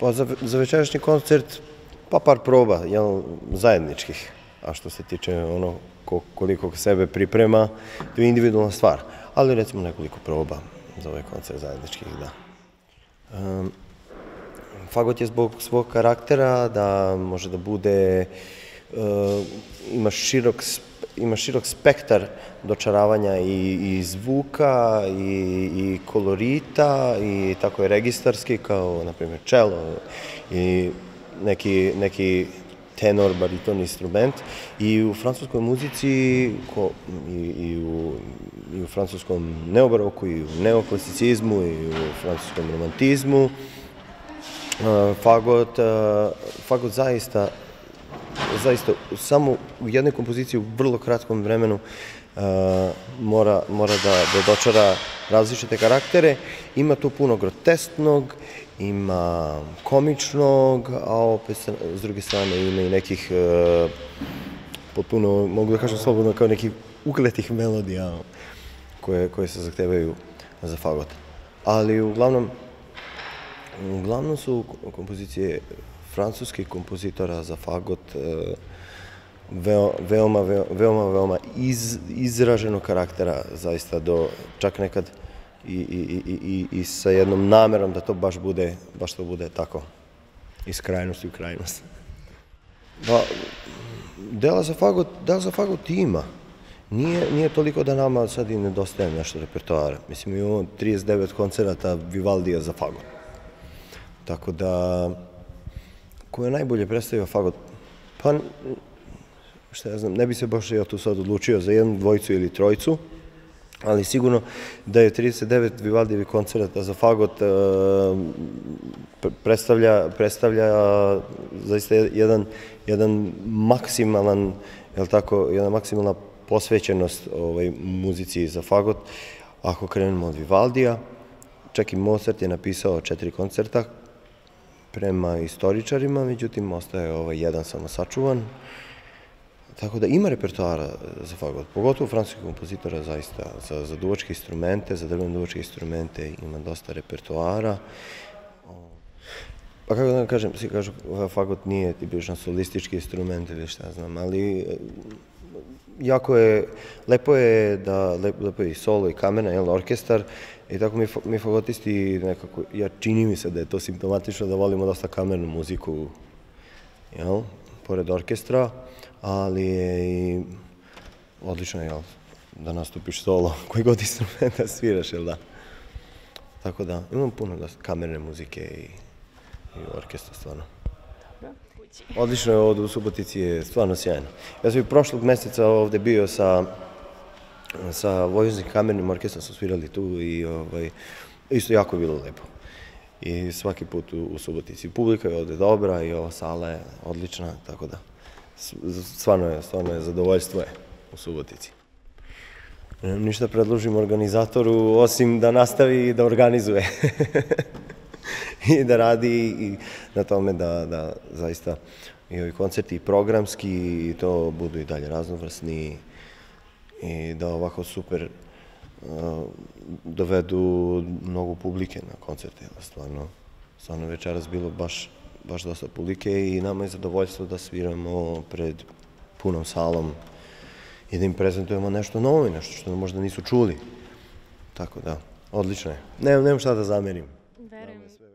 Pa za, za večerašnji koncert, pa par proba, jel, zajedničkih. A što se tiče ono koliko sebe priprema, to je individualna stvar. Ali recimo nekoliko proba za ovaj koncert zajedničkih, da. Um, fagot je zbog svog karaktera, da može da bude, uh, ima širok ima širok spektar dočaravanja i, i zvuka i, i kolorita i tako je registarski kao, na primjer, čelo i neki, neki tenor, bariton, instrument i u francuskoj muzici ko, i, i, u, i u francuskom neobaroku i u neoklasicizmu i u francuskom romantizmu fagot, fagot zaista zaista samo u jednoj kompoziciji u vrlo kratkom vremenu uh, mora, mora da, da dočara različite karaktere. Ima tu puno grotesknog, ima komičnog, a opet sa, s druge strane ima i nekih uh, potpuno, mogu da kažem slobodno, kao nekih ukletih melodija koje, koje se zahtevaju za fagot. Ali uglavnom, uglavnom su kompozicije francuskih kompozitora za fagot, e, veoma, veoma, veoma iz, izraženo karaktera, zaista do čak nekad i, i, i, i i sa jednom namerom da to baš bude, baš to bude tako, iz krajnosti u krajnost. Pa, dela za fagot, dela za fagot ima. Nije, nije toliko da nama sad i nedostaje nešto repertoara. Mislim, imamo 39 koncerata Vivaldija za fagot. Tako da, Ko je najbolje predstavio fagot? Pa, šta ja znam, ne bi se baš ja tu sad odlučio za jednu dvojicu ili trojicu, ali sigurno da je 39 Vivaldijevi koncerta za fagot e, predstavlja, predstavlja e, zaista jedan, jedan maksimalan, je tako, jedna maksimalna posvećenost ovaj, muzici za fagot. Ako krenemo od Vivaldija, čak i Mozart je napisao četiri koncerta prema istoričarima, međutim ostaje ovaj jedan samo sačuvan. Tako da ima repertoara za fagot, pogotovo francuskih kompozitora zaista, za, za duvačke instrumente, za drvene duvačke instrumente ima dosta repertoara. Pa kako da vam kažem, svi kažu fagot nije tipično solistički instrument ili šta znam, ali jako je, lepo je da, lepo je i solo i kamena, jel, orkestar, i tako mi, mi fagotisti nekako, ja čini mi se da je to simptomatično da volimo dosta kamernu muziku, jel, pored orkestra, ali je i odlično, jel, da nastupiš solo, koji god instrumenta da sviraš, jel da? Tako da, imam puno da, kamerne muzike i, i orkestra, stvarno. Odlično je ovde u Subotici, je stvarno sjajno. Ja sam i prošlog meseca ovde bio sa sa Vojvodinskim kamernim orkestrom su svirali tu i ovaj, isto jako je bilo lepo. I svaki put u, u Subotici. Publika je ovde dobra i ova sala je odlična, tako da stvarno je, stvarno je zadovoljstvo je u Subotici. E, ništa predložim organizatoru, osim da nastavi i da organizuje. i da radi i na tome da, da zaista i ovi koncerti i programski i to budu i dalje raznovrsni i da ovako super uh, dovedu mnogo publike na koncerte. Stvarno, stvarno večeras bilo baš, baš dosta publike i nama je zadovoljstvo da sviramo pred punom salom i da im prezentujemo nešto novo i nešto što možda nisu čuli. Tako da, odlično je. Nemam, nemam šta da zamerim. Verujem.